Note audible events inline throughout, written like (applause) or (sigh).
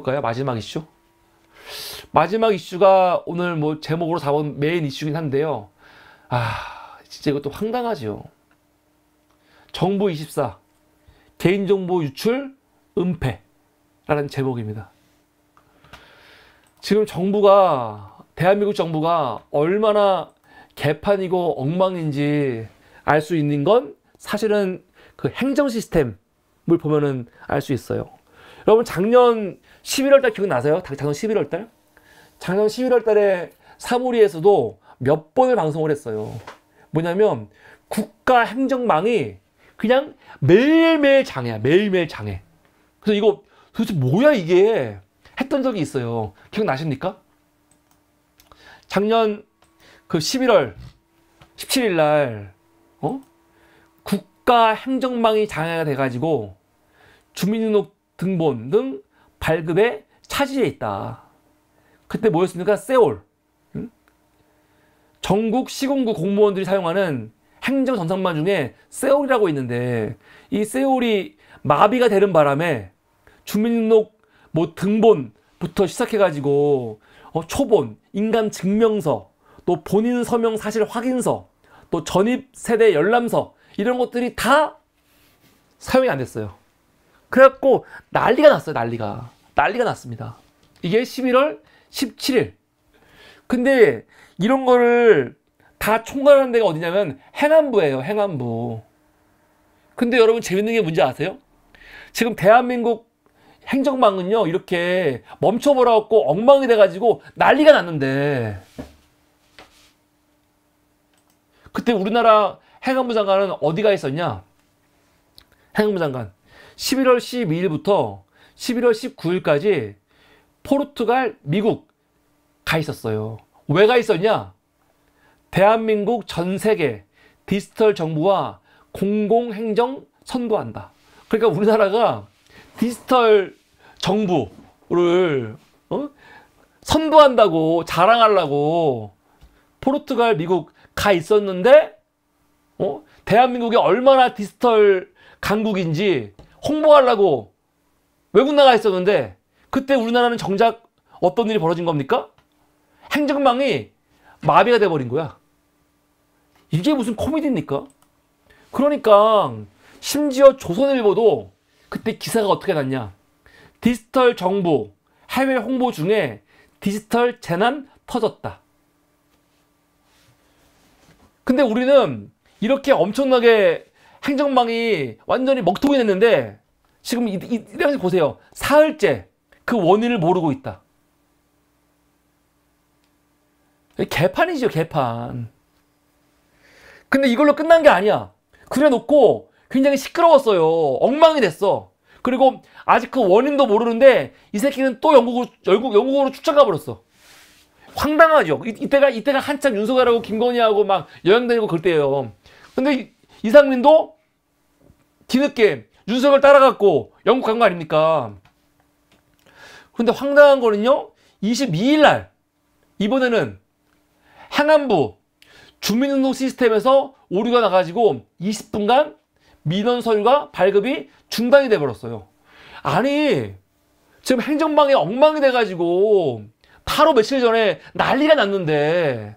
볼까요? 마지막 이슈. 마지막 이슈가 오늘 뭐 제목으로 잡은 메인 이슈긴 한데요. 아, 진짜 이것도 황당하죠. 정부 24 개인정보 유출 은폐라는 제목입니다. 지금 정부가 대한민국 정부가 얼마나 개판이고 엉망인지 알 수 있는 건 사실은 그 행정 시스템을 보면은 알 수 있어요. 여러분 작년 11월 달 기억나세요? 작년 11월 달? 작년 11월 달에 사무리에서도 몇 번을 방송을 했어요. 뭐냐면 국가 행정망이 그냥 매일매일 장애야. 매일매일 장애. 그래서 이거 도대체 뭐야 이게 했던 적이 있어요. 기억나십니까? 작년 그 11월 17일 날 어? 국가 행정망이 장애가 돼가지고 주민등록등본 등 발급에차질이 있다. 그때 뭐였습니까? 세올. 응? 전국 시공구 공무원들이 사용하는 행정 전산만 중에 세올이라고 있는데 이 세올이 마비가 되는 바람에 주민등록 뭐 등본부터 시작해가지고 어, 초본, 인간 증명서, 또 본인 서명 사실 확인서, 또 전입 세대 열람서 이런 것들이 다 사용이 안 됐어요. 그래갖고 난리가 났어요. 난리가. 난리가 났습니다. 이게 11월 17일. 근데 이런 거를 다 총괄하는 데가 어디냐면 행안부예요. 행안부. 근데 여러분 재밌는 게 뭔지 아세요? 지금 대한민국 행정망은요. 이렇게 멈춰버려갖고 엉망이 돼가지고 난리가 났는데 그때 우리나라 행안부 장관은 어디가 있었냐? 행안부 장관 11월 12일부터 11월 19일까지 포르투갈, 미국 가 있었어요. 왜 가 있었냐? 대한민국 전 세계 디지털 정부와 공공행정 선도한다. 그러니까 우리나라가 디지털 정부를 어? 선도한다고 자랑하려고 포르투갈, 미국 가 있었는데 어? 대한민국이 얼마나 디지털 강국인지 홍보하려고 외국 나가 있었는데 그때 우리나라는 정작 어떤 일이 벌어진 겁니까? 행정망이 마비가 돼버린 거야. 이게 무슨 코미디입니까? 그러니까 심지어 조선일보도 그때 기사가 어떻게 났냐. 디지털 정부 해외 홍보 중에 디지털 재난 터졌다. 근데 우리는 이렇게 엄청나게 행정망이 완전히 먹통이 됐는데 지금 이, 이, 이 당시 보세요. 사흘째 그 원인을 모르고 있다. 개판이죠, 개판. 근데 이걸로 끝난 게 아니야. 그래 놓고 굉장히 시끄러웠어요. 엉망이 됐어. 그리고 아직 그 원인도 모르는데 이 새끼는 또 영국으로, 영국, 영국으로 출장 가버렸어. 황당하죠. 이, 때가 이때가 한참 윤석열하고 김건희하고 막 여행 다니고 그럴 때예요. 근데 이상민도 뒤늦게 윤석열 따라갔고 영국 간 거 아닙니까? 근데 황당한 거는요. 22일 날 이번에는 행안부 주민운동 시스템에서 오류가 나가지고 20분간 민원 서류가 발급이 중단이 돼버렸어요. 아니 지금 행정방에 엉망이 돼가지고 바로 며칠 전에 난리가 났는데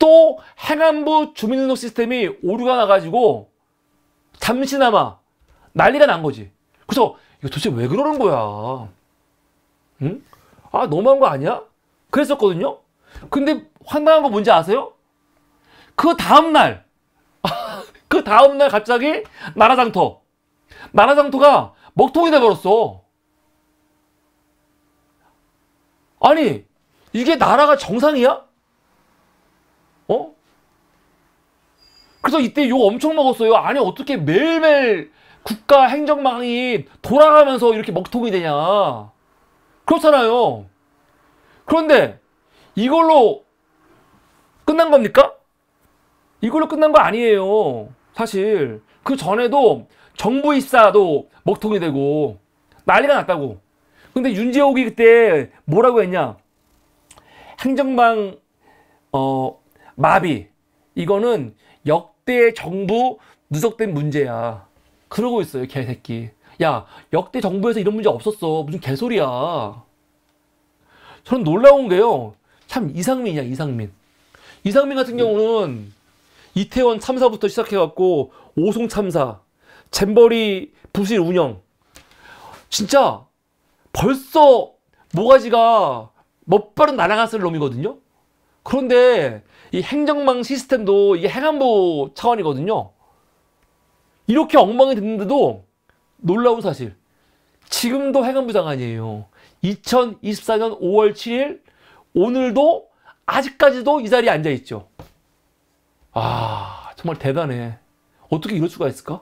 또 행안부 주민등록 시스템이 오류가 나가지고 잠시나마 난리가 난 거지. 그래서 이거 도대체 왜 그러는 거야? 응? 아 너무한 거 아니야? 그랬었거든요. 근데 황당한 거 뭔지 아세요? 그 다음날 (laughs) 그 다음날 갑자기 나라장터 나라장터가 먹통이 돼버렸어. 아니 이게 나라가 정상이야? 어? 그래서 이때 욕 엄청 먹었어요. 아니 어떻게 매일매일 국가 행정망이 돌아가면서 이렇게 먹통이 되냐. 그렇잖아요. 그런데 이걸로 끝난 겁니까? 이걸로 끝난 거 아니에요. 사실 그 전에도 정부 이사도 먹통이 되고 난리가 났다고. 근데 윤재옥이 그때 뭐라고 했냐? 행정망 어 마비 이거는 역대 정부 누적된 문제야. 그러고 있어요 개새끼. 야 역대 정부에서 이런 문제 없었어. 무슨 개소리야. 저는 놀라운 게요. 참 이상민이야 이상민. 이상민 같은 네. 경우는 이태원 참사부터 시작해갖고 오송 참사, 잼버리 부실 운영. 진짜 벌써 모가지가 멋바른 날아갔을 놈이거든요. 그런데 이 행정망 시스템도 이게 행안부 차원이거든요. 이렇게 엉망이 됐는데도 놀라운 사실. 지금도 행안부 장관이에요. 2024년 5월 7일 오늘도 아직까지도 이 자리에 앉아있죠. 아 정말 대단해. 어떻게 이럴 수가 있을까?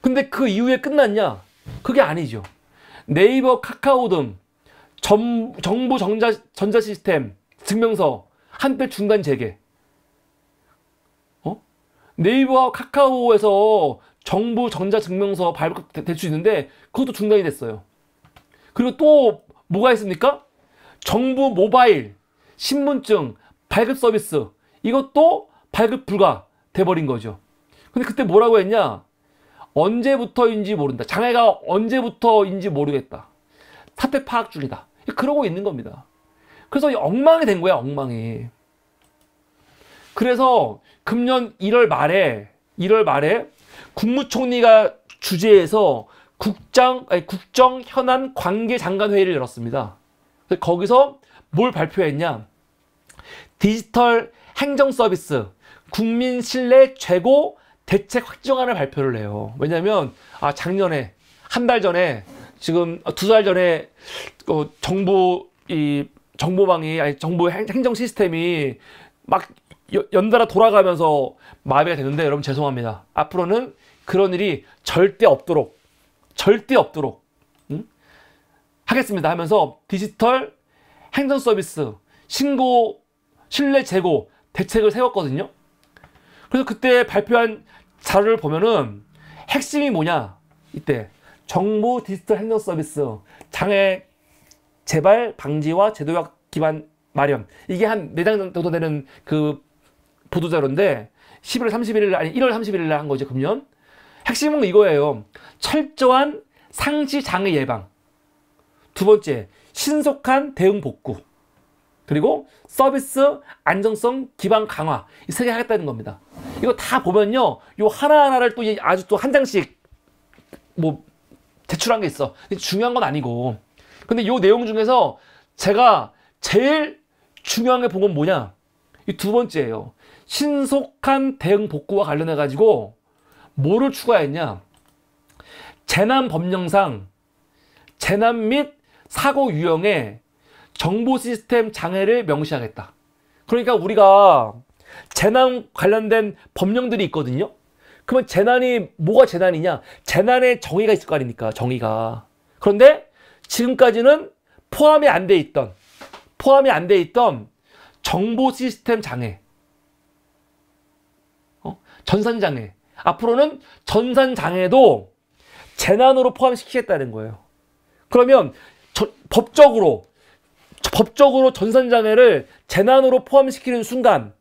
근데 그 이후에 끝났냐? 그게 아니죠. 네이버, 카카오 등 점, 정부 전자, 전자 시스템 증명서, 한때 중간 재개. 어? 네이버와 카카오에서 정부 전자 증명서 발급될 수 있는데 그것도 중단이 됐어요. 그리고 또 뭐가 있습니까? 정부 모바일, 신분증, 발급 서비스 이것도 발급 불가 돼버린 거죠. 근데 그때 뭐라고 했냐? 언제부터인지 모른다. 장애가 언제부터인지 모르겠다. 사태 파악 중이다. 그러고 있는 겁니다. 그래서 엉망이 된 거야, 엉망이. 그래서 금년 1월 말에 1월 말에 국무총리가 주재해서 국장 아니 국정 현안 관계 장관 회의를 열었습니다. 거기서 뭘 발표했냐? 디지털 행정 서비스 국민 신뢰 최고 대책 확정안을 발표를 해요. 왜냐면아 작년에 한 달 전에 지금 두 달 전에 어, 정부 이 정보망이 아니 정보 행정 시스템이 막 연달아 돌아가면서 마비가 되는데 여러분 죄송합니다. 앞으로는 그런 일이 절대 없도록 절대 없도록 응? 하겠습니다 하면서 디지털 행정 서비스 신고 신뢰 제고 대책을 세웠거든요. 그래서 그때 발표한 자료를 보면은 핵심이 뭐냐 이때 정보 디지털 행정 서비스 장애 재발 방지와 제도약 기반 마련 이게 한 4장 정도 되는 그 보도자료인데 11월 31일 아니 1월 31일 날 한 거죠 금년 핵심은 이거예요 철저한 상시 장애 예방 두 번째 신속한 대응 복구 그리고 서비스 안정성 기반 강화 이 세 개 하겠다는 겁니다 이거 다 보면요 요 하나하나를 또 아주 또 한 장씩 뭐 제출한 게 있어 중요한 건 아니고 근데 요 내용 중에서 제가 제일 중요한 게 본 건 뭐냐? 이 두 번째예요. 신속한 대응 복구와 관련해 가지고 뭐를 추가했냐? 재난 법령상 재난 및 사고 유형에 정보 시스템 장애를 명시하겠다. 그러니까 우리가 재난 관련된 법령들이 있거든요. 그러면 재난이 뭐가 재난이냐? 재난의 정의가 있을 거 아닙니까? 정의가. 그런데 지금까지는 포함이 안 돼 있던 포함이 안 돼 있던 정보 시스템 장애 어? 전산 장애 앞으로는 전산 장애도 재난으로 포함시키겠다는 거예요 그러면 저, 법적으로 법적으로 전산 장애를 재난으로 포함시키는 순간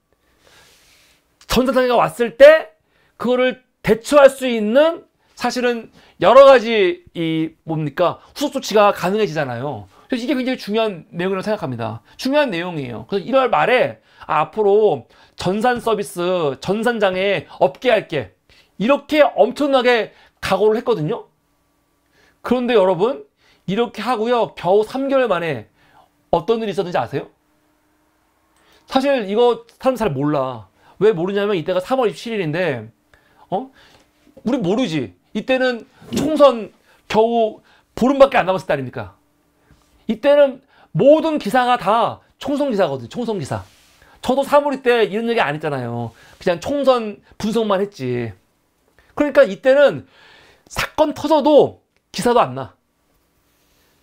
전산 장애가 왔을 때 그거를 대처할 수 있는 사실은 여러 가지 이 뭡니까 후속 조치가 가능해지잖아요. 그래서 이게 굉장히 중요한 내용이라고 생각합니다. 중요한 내용이에요. 그래서 1월 말에 아, 앞으로 전산 서비스, 전산장에 업계 할게 이렇게 엄청나게 각오를 했거든요. 그런데 여러분 이렇게 하고요. 겨우 3개월 만에 어떤 일이 있었는지 아세요? 사실 이거 사람 잘 몰라. 왜 모르냐면 이때가 3월 27일인데 어? 우리 모르지. 이때는 총선 겨우 보름밖에 안 남았을 때 아닙니까? 이때는 모든 기사가 다 총선 기사거든요. 총선 기사. 저도 3월 때 이런 얘기 안 했잖아요. 그냥 총선 분석만 했지. 그러니까 이때는 사건 터져도 기사도 안 나.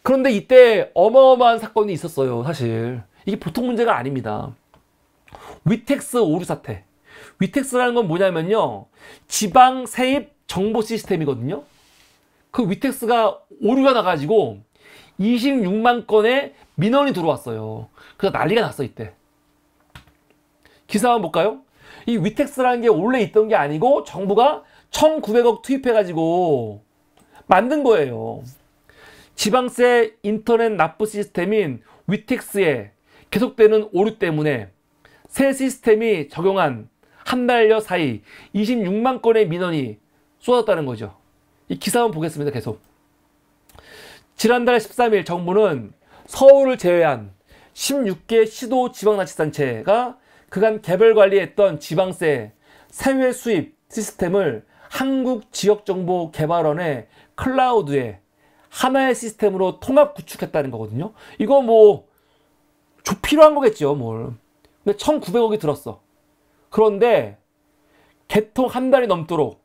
그런데 이때 어마어마한 사건이 있었어요. 사실. 이게 보통 문제가 아닙니다. 위텍스 오류 사태. 위텍스라는 건 뭐냐면요. 지방 세입 정보 시스템이거든요. 그 위텍스가 오류가 나가지고 26만 건의 민원이 들어왔어요. 그래서 난리가 났어 이때. 기사 한번 볼까요? 이 위텍스라는 게 원래 있던 게 아니고 정부가 1,900억 투입해가지고 만든 거예요. 지방세 인터넷 납부 시스템인 위텍스에 계속되는 오류 때문에 새 시스템이 적용한 한 달여 사이 26만 건의 민원이 쏟았다는 거죠. 이 기사 한 보겠습니다. 계속. 지난달 13일 정부는 서울을 제외한 16개 시도 지방자치단체가 그간 개별 관리했던 지방세 세회 수입 시스템을 한국지역정보개발원의 클라우드에 하나의 시스템으로 통합 구축했다는 거거든요. 이거 뭐 필요한 거겠죠, 뭘. 근데 1,900억이 들었어. 그런데 개통 한 달이 넘도록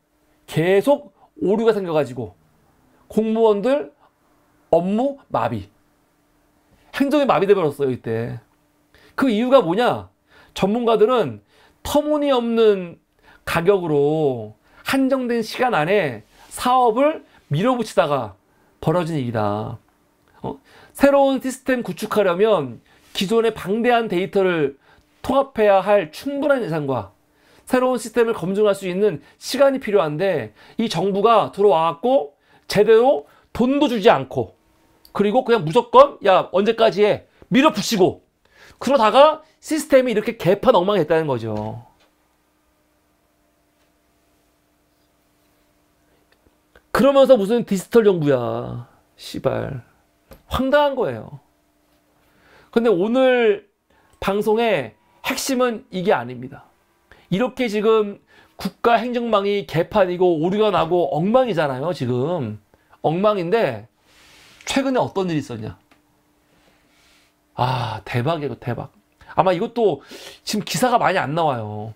계속 오류가 생겨가지고 공무원들 업무 마비. 행정이 마비돼버렸어요, 이때. 그 이유가 뭐냐? 전문가들은 터무니없는 가격으로 한정된 시간 안에 사업을 밀어붙이다가 벌어진 일이다. 어? 새로운 시스템 구축하려면 기존의 방대한 데이터를 통합해야 할 충분한 예산과 새로운 시스템을 검증할 수 있는 시간이 필요한데 이 정부가 들어와갖고 제대로 돈도 주지 않고 그리고 그냥 무조건 야 언제까지 해 밀어붙이고 그러다가 시스템이 이렇게 개판 엉망했다는 거죠. 그러면서 무슨 디지털 정부야. 시발. 황당한 거예요. 근데 오늘 방송의 핵심은 이게 아닙니다. 이렇게 지금 국가 행정망이 개판이고 오류가 나고 엉망이잖아요. 지금 엉망인데 최근에 어떤 일이 있었냐? 아 대박이에요 대박. 아마 이것도 지금 기사가 많이 안 나와요.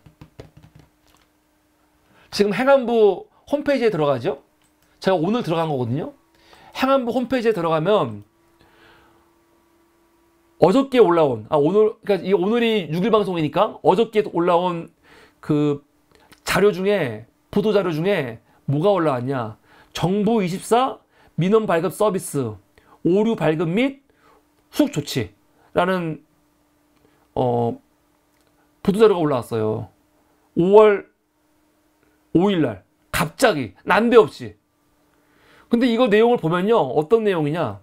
지금 행안부 홈페이지에 들어가죠? 제가 오늘 들어간 거거든요. 행안부 홈페이지에 들어가면 어저께 올라온 아 오늘 그러니까 이 오늘이 6일 방송이니까 어저께 올라온 그 자료 중에 보도 자료 중에 뭐가 올라왔냐? 정부 24 민원 발급 서비스 오류 발급 및수속 조치라는 어 보도 자료가 올라왔어요. 5월 5일 날 갑자기 난데없이 근데 이거 내용을 보면요 어떤 내용이냐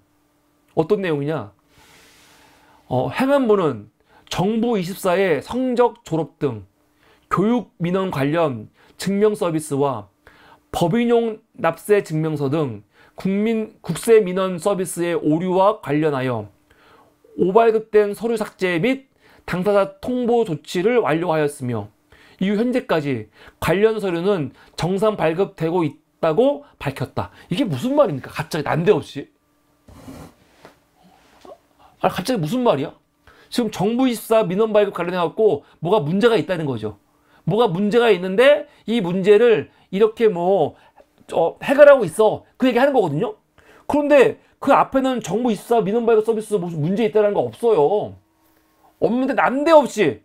어떤 내용이냐 어, 행안부는 정부 24의 성적 졸업 등 교육 민원 관련 증명 서비스와 법인용 납세 증명서 등 국민 국세 민원 서비스의 오류와 관련하여 오발급된 서류 삭제 및 당사자 통보 조치를 완료하였으며 이후 현재까지 관련 서류는 정상 발급되고 있다고 밝혔다. 이게 무슨 말입니까? 갑자기 난데없이. 아, 갑자기 무슨 말이야? 지금 정부 입사 민원 발급 관련해 갖고 뭐가 문제가 있다는 거죠. 뭐가 문제가 있는데 이 문제를 이렇게 뭐 어, 해결하고 있어 그 얘기 하는 거거든요 그런데 그 앞에는 정부 24 민원발급 서비스 무슨 문제 있다는 라거 없어요 없는데 난데없이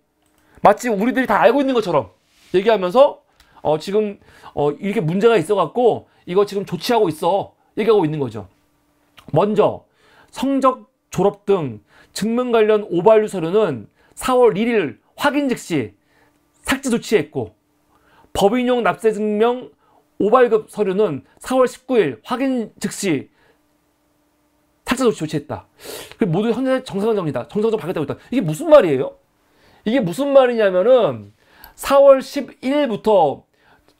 마치 우리들이 다 알고 있는 것처럼 얘기하면서 어, 지금 어, 이렇게 문제가 있어 갖고 이거 지금 조치하고 있어 얘기하고 있는 거죠 먼저 성적 졸업 등 증명 관련 오발류 서류는 4월 1일 확인 즉시 삭제 조치했고 법인용 납세 증명 오발급 서류는 4월 19일 확인 즉시 삭제 조치 조치했다. 그 모두 현재 정상화정이다. 정상적 바뀌었다고 했다. 이게 무슨 말이에요? 이게 무슨 말이냐면은 4월 10일부터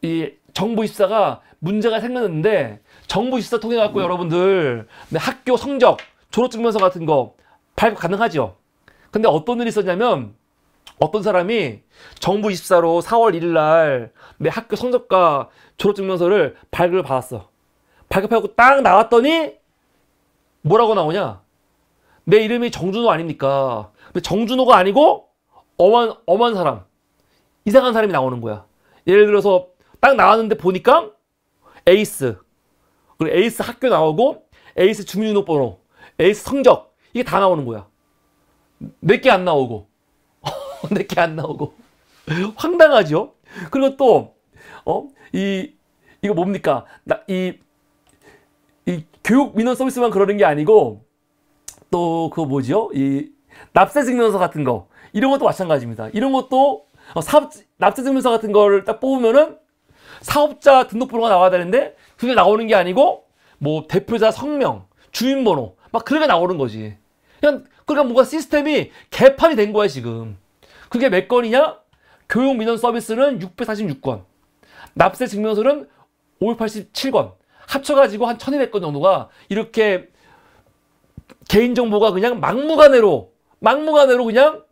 이 정부 입사가 문제가 생겼는데 정부 입사 통해 갖고 음. 여러분들 네, 학교 성적, 졸업증명서 같은 거 발급 가능하죠. 근데 어떤 일이 있었냐면 어떤 사람이 정부 24로 4월 1일 날 내 학교 성적과 졸업증명서를 발급을 받았어. 발급하고 딱 나왔더니 뭐라고 나오냐? 내 이름이 정준호 아닙니까? 근데 정준호가 아니고 엄한 엄한 사람. 이상한 사람이 나오는 거야. 예를 들어서 딱 나왔는데 보니까 에이스. 그리고 에이스 학교 나오고 에이스 주민등록번호, 에이스 성적 이게 다 나오는 거야. 몇 개 안 나오고 (laughs) 내게 안 나오고 황당하죠. 그리고 또어이 이거 뭡니까? 나이 이 교육 민원 서비스만 그러는 게 아니고 또그뭐지이 납세 증명서 같은 거 이런 것도 마찬가지입니다. 이런 것도 어, 사업 납세 증명서 같은 걸 딱 뽑으면은 사업자 등록번호가 나와야 되는데 그게 나오는 게 아니고 뭐 대표자 성명, 주민번호 막 그런 게 나오는 거지. 그냥 그러니까 뭔가 시스템이 개판이 된 거야 지금. 그게 몇 건이냐? 교육 민원 서비스는 646건, 납세 증명서는 587건, 합쳐가지고 한 1200건 정도가 이렇게 개인정보가 그냥 막무가내로, 막무가내로 그냥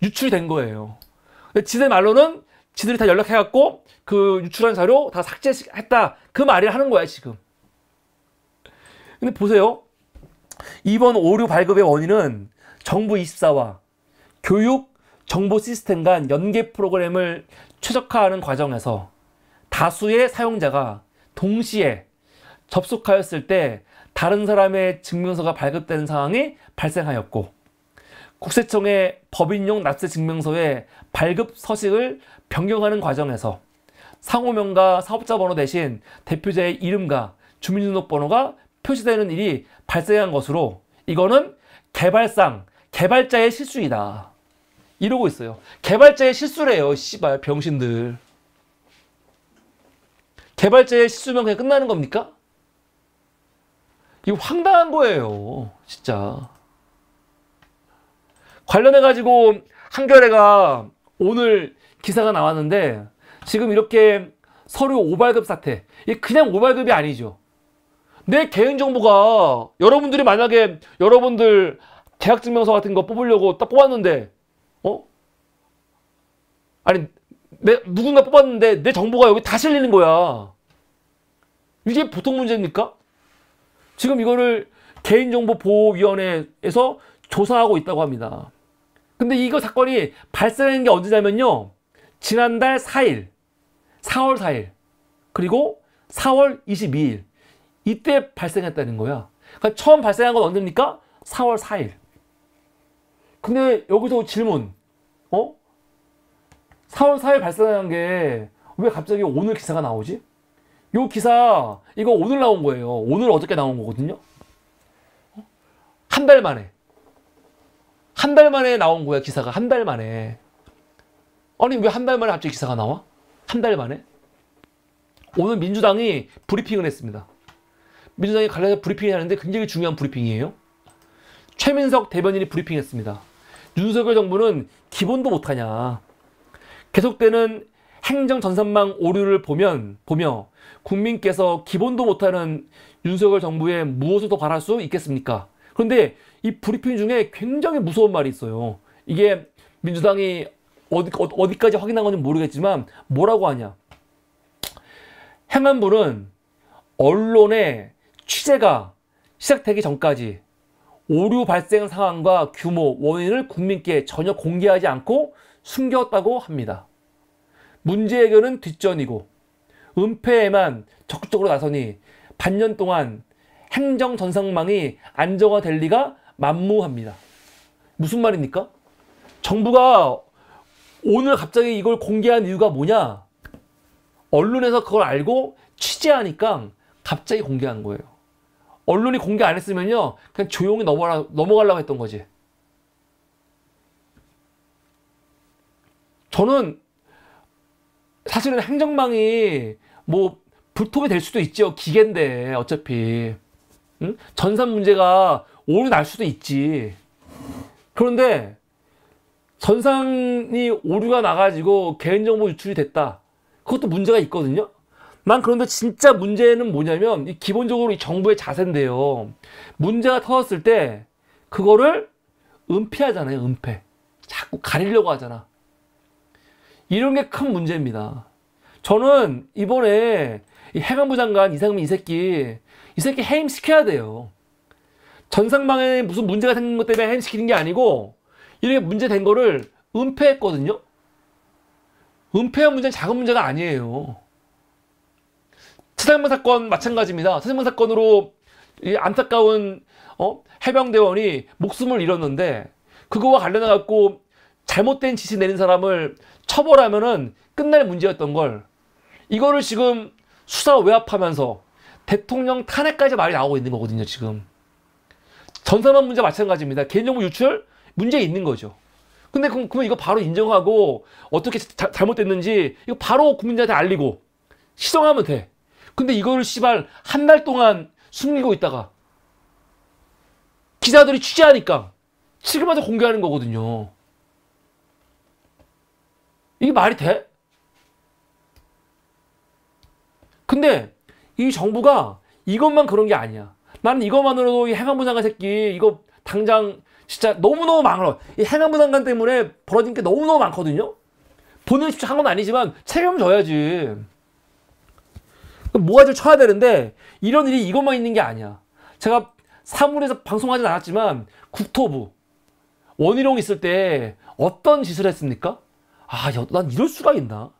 유출된 이 거예요. 지들 말로는 지들이 다 연락해갖고 그 유출한 자료 다 삭제했다. 그 말을 하는 거야, 지금. 근데 보세요. 이번 오류 발급의 원인은 정부 24와 교육 정보 시스템 간 연계 프로그램을 최적화하는 과정에서 다수의 사용자가 동시에 접속하였을 때 다른 사람의 증명서가 발급되는 상황이 발생하였고 국세청의 법인용 납세 증명서의 발급 서식을 변경하는 과정에서 상호명과 사업자 번호 대신 대표자의 이름과 주민등록번호가 표시되는 일이 발생한 것으로 이거는 개발상 개발자의 실수이다. 이러고 있어요. 개발자의 실수래요. 씨발 병신들. 개발자의 실수면 그냥 끝나는 겁니까? 이거 황당한 거예요. 진짜. 관련해가지고 한겨레가 오늘 기사가 나왔는데 지금 이렇게 서류 오발급 사태. 이게 그냥 오발급이 아니죠. 내 개인정보가 여러분들이 만약에 여러분들 계약증명서 같은 거 뽑으려고 딱 뽑았는데 아니 내 누군가 뽑았는데 내 정보가 여기 다 실리는 거야. 이게 보통 문제입니까? 지금 이거를 개인정보보호위원회에서 조사하고 있다고 합니다. 근데 이거 사건이 발생한 게 언제냐면요. 지난달 4일, 4월 4일, 그리고 4월 22일 이때 발생했다는 거야. 그러니까 처음 발생한 건 언제입니까? 4월 4일. 근데 여기서 질문, 어? 4월 4일 발생한 게 왜 갑자기 오늘 기사가 나오지? 요 기사 이거 오늘 나온 거예요. 오늘 어저께 나온 거거든요. 한 달 만에 한 달 만에 나온 거야 기사가 한 달 만에 아니 왜 한 달 만에 갑자기 기사가 나와? 한 달 만에? 오늘 민주당이 브리핑을 했습니다. 민주당이 갈라서 브리핑을 하는데 굉장히 중요한 브리핑이에요. 최민석 대변인이 브리핑했습니다. 윤석열 정부는 기본도 못하냐. 계속되는 행정 전산망 오류를 보면 보며 국민께서 기본도 못하는 윤석열 정부에 무엇을 더 바랄 수 있겠습니까? 그런데 이 브리핑 중에 굉장히 무서운 말이 있어요. 이게 민주당이 어디, 어디까지 확인한 건지 모르겠지만 뭐라고 하냐. 행안부는 언론의 취재가 시작되기 전까지 오류 발생 상황과 규모, 원인을 국민께 전혀 공개하지 않고 숨겼다고 합니다. 문제 해결은 뒷전이고 은폐에만 적극적으로 나서니 반년 동안 행정 전상망이 안정화될 리가 만무합니다. 무슨 말입니까? 정부가 오늘 갑자기 이걸 공개한 이유가 뭐냐? 언론에서 그걸 알고 취재하니까 갑자기 공개한 거예요. 언론이 공개 안 했으면요. 그냥 조용히 넘어가려고 했던 거지. 저는 사실은 행정망이 뭐 불통이 될 수도 있죠. 기계인데 어차피 응? 전산 문제가 오류 날 수도 있지. 그런데 전산이 오류가 나가지고 개인정보 유출이 됐다. 그것도 문제가 있거든요. 난 그런데 진짜 문제는 뭐냐면 기본적으로 이 정부의 자세인데요. 문제가 터졌을 때 그거를 은폐하잖아요. 은폐. 자꾸 가리려고 하잖아. 이런 게 큰 문제입니다. 저는 이번에 해관부 장관 이상민 이 새끼 이 새끼 해임시켜야 돼요. 전상방에 무슨 문제가 생긴 것 때문에 해임시키는 게 아니고 이렇게 문제된 거를 은폐했거든요. 은폐한 문제는 작은 문제가 아니에요. 차상만 사건 마찬가지입니다. 차상만 사건으로 안타까운 어? 해병대원이 목숨을 잃었는데 그거와 관련해 갖고 잘못된 지시 내린 사람을 처벌하면은 끝날 문제였던 걸 이거를 지금 수사 외압하면서 대통령 탄핵까지 말이 나오고 있는 거거든요, 지금. 전산만 문제 마찬가지입니다. 개인정보 유출 문제 있는 거죠. 근데 그럼, 그럼 이거 바로 인정하고 어떻게 자, 잘못됐는지 이거 바로 국민들한테 알리고 시정하면 돼. 근데 이거를 씨발 한 달 동안 숨기고 있다가 기자들이 취재하니까 지금 와서 공개하는 거거든요. 이게 말이 돼? 근데 이 정부가 이것만 그런 게 아니야. 나는 이것만으로도 이 행안부 장관 새끼 이거 당장 진짜 너무너무 많아. 이 행안부 장관 때문에 벌어진 게 너무너무 많거든요. 본인 십자 한건 아니지만 책임 져야지. 뭐가질 쳐야 되는데 이런 일이 이것만 있는 게 아니야. 제가 사물에서 방송하진 않았지만 국토부 원희룡 있을 때 어떤 짓을 했습니까? 아, 난 이럴 수가 있나?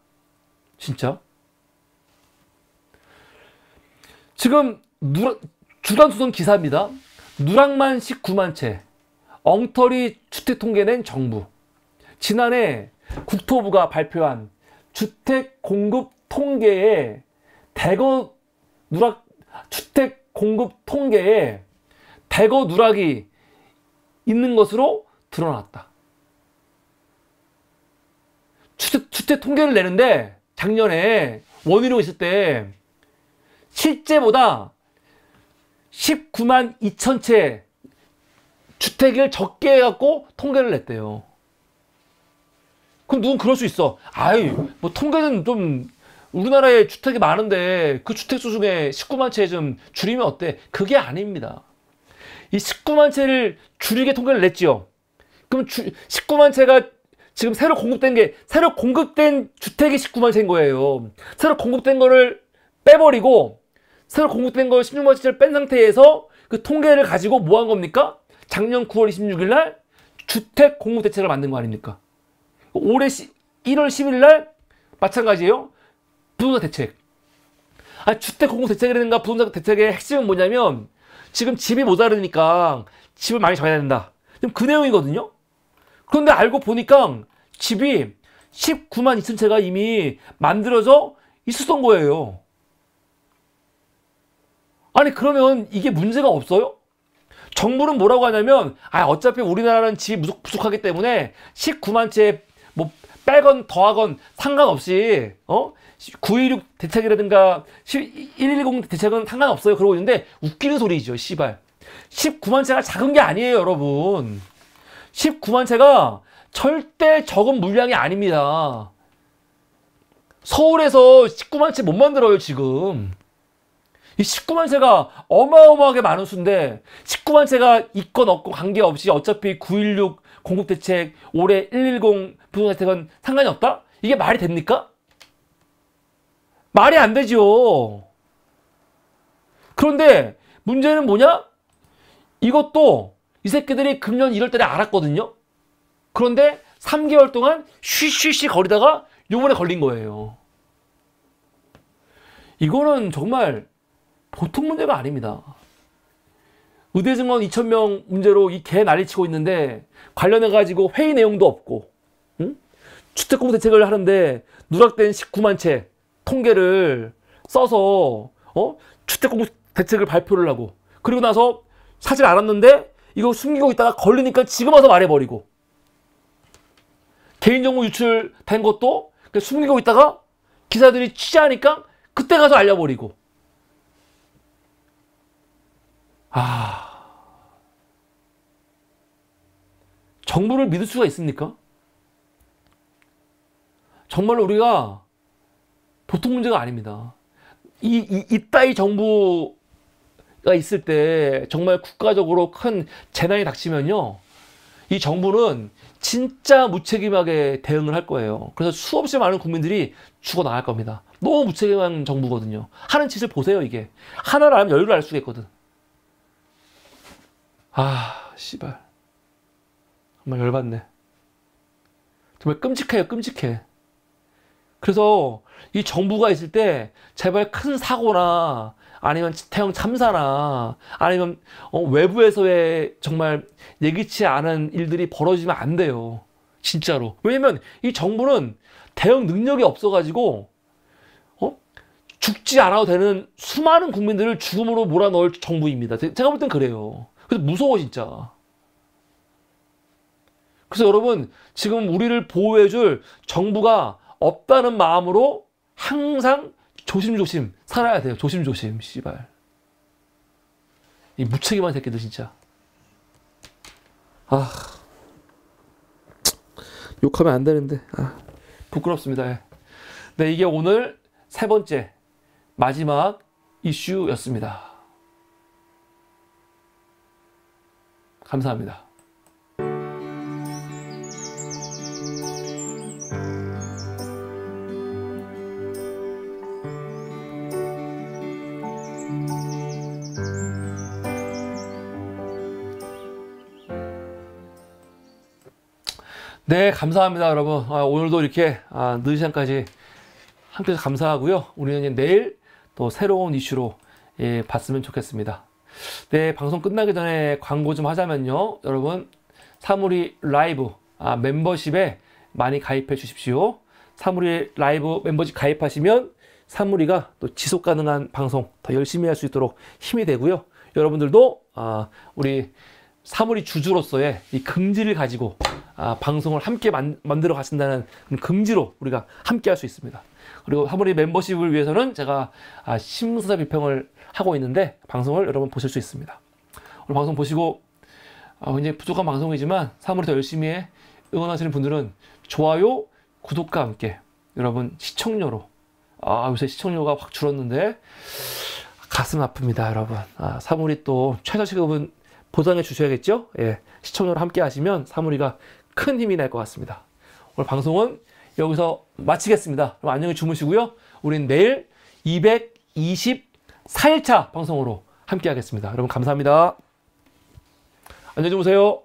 진짜? 지금 주간수선 기사입니다. 누락만 19만 채 엉터리 주택 통계낸 정부 지난해 국토부가 발표한 주택 공급 통계에 대거 누락 주택 공급 통계에 대거 누락이 있는 것으로 드러났다. 주택 통계를 내는데 작년에 원희룡 있을 때 실제보다 19만 2천 채 주택을 적게 해갖고 통계를 냈대요. 그럼 누군 그럴 수 있어. 아유, 뭐 통계는 좀 우리나라에 주택이 많은데 그 주택 수 중에 19만 채 좀 줄이면 어때? 그게 아닙니다. 이 19만 채를 줄이게 통계를 냈지요. 그럼 주, 19만 채가 지금 새로 공급된 게 새로 공급된 주택이 19만 채인 거예요. 새로 공급된 거를 빼버리고 새로 공급된 걸 16만 채를 뺀 상태에서 그 통계를 가지고 뭐 한 겁니까? 작년 9월 26일 날 주택 공급 대책을 만든 거 아닙니까? 올해 시, 1월 10일 날 마찬가지예요. 부동산 대책. 아, 주택 공급 대책이라든가 부동산 대책의 핵심은 뭐냐면 지금 집이 모자르니까 집을 많이 정해야 된다. 지금 그 내용이거든요. 그런데 알고 보니까 집이 19만 2천 채가 이미 만들어져 있었던 거예요. 아니 그러면 이게 문제가 없어요? 정부는 뭐라고 하냐면 아 어차피 우리나라는 집이 부족, 부족하기 때문에 19만 채 뭐 빼건 더하건 상관없이 어? 916 대책이라든가 110 대책은 상관없어요. 그러고 있는데 웃기는 소리죠. 씨발. 19만 채가 작은 게 아니에요, 여러분. 19만 채가 절대 적은 물량이 아닙니다. 서울에서 19만 채 못 만들어요, 지금. 이 19만 채가 어마어마하게 많은 수인데 19만 채가 있건 없고 관계없이 어차피 916 공급대책 올해 110 부동산대책은 상관이 없다? 이게 말이 됩니까? 말이 안 되죠. 그런데 문제는 뭐냐? 이것도 이 새끼들이 금년 1월 달에 알았거든요. 그런데 3개월 동안 쉬쉬쉬 거리다가 요번에 걸린 거예요. 이거는 정말 보통 문제가 아닙니다. 의대 증원 2,000명 문제로 이 개 난리치고 있는데 관련해가지고 회의 내용도 없고 응? 주택공부 대책을 하는데 누락된 19만 채 통계를 써서 어? 주택공부 대책을 발표를 하고 그리고 나서 사실 알았는데 이거 숨기고 있다가 걸리니까 지금 와서 말해버리고 개인정보 유출된 것도 그 숨기고 있다가 기사들이 취재하니까 그때 가서 알려버리고 아 정부를 믿을 수가 있습니까? 정말 우리가 보통 문제가 아닙니다. 이, 이, 이따위 정부 가 있을 때 정말 국가적으로 큰 재난이 닥치면요. 이 정부는 진짜 무책임하게 대응을 할 거예요. 그래서 수없이 많은 국민들이 죽어나갈 겁니다. 너무 무책임한 정부거든요. 하는 짓을 보세요, 이게. 하나를 알면 여유를 알 수가 있거든. 아, 씨발. 정말 열받네. 정말 끔찍해요, 끔찍해. 그래서 이 정부가 있을 때 제발 큰 사고나 아니면 태형 참사나 아니면 어, 외부에서의 정말 예기치 않은 일들이 벌어지면 안 돼요. 진짜로. 왜냐면 이 정부는 대응 능력이 없어가지고 어? 죽지 않아도 되는 수많은 국민들을 죽음으로 몰아넣을 정부입니다. 제가 볼 땐 그래요. 그래서 무서워 진짜. 그래서 여러분 지금 우리를 보호해줄 정부가 없다는 마음으로 항상 조심조심 살아야 돼요. 조심조심 씨발. 이 무책임한 새끼들 진짜. 아 욕하면 안 되는데 아. 부끄럽습니다. 예. 네 이게 오늘 세 번째 마지막 이슈였습니다. 감사합니다. 네, 감사합니다, 여러분. 아, 오늘도 이렇게 아, 늦은 시간까지 함께 해서 감사하고요. 우리는 이 내일 또 새로운 이슈로 예, 봤으면 좋겠습니다. 네, 방송 끝나기 전에 광고 좀 하자면요. 여러분, 사물이 라이브 아, 멤버십에 많이 가입해 주십시오. 사물이 라이브 멤버십 가입하시면 사물이가 또 지속 가능한 방송 더 열심히 할 수 있도록 힘이 되고요. 여러분들도 아, 우리 사물이 주주로서의 이 긍지를 가지고 아, 방송을 함께 만, 만들어 가신다는 금지로 우리가 함께 할 수 있습니다. 그리고 사모리 멤버십을 위해서는 제가 아, 심사 비평을 하고 있는데 방송을 여러분 보실 수 있습니다. 오늘 방송 보시고 아, 굉장히 부족한 방송이지만 사물이 더 열심히 해 응원하시는 분들은 좋아요, 구독과 함께 여러분 시청료로 아 요새 시청료가 확 줄었는데 가슴 아픕니다 여러분 아, 사물이 또 최저시급은 보장해 주셔야겠죠 예 시청료로 함께 하시면 사물이가 큰 힘이 날 것 같습니다. 오늘 방송은 여기서 마치겠습니다. 그럼 안녕히 주무시고요. 우리 내일 224일차 방송으로 함께 하겠습니다. 여러분 감사합니다. 안녕히 주무세요.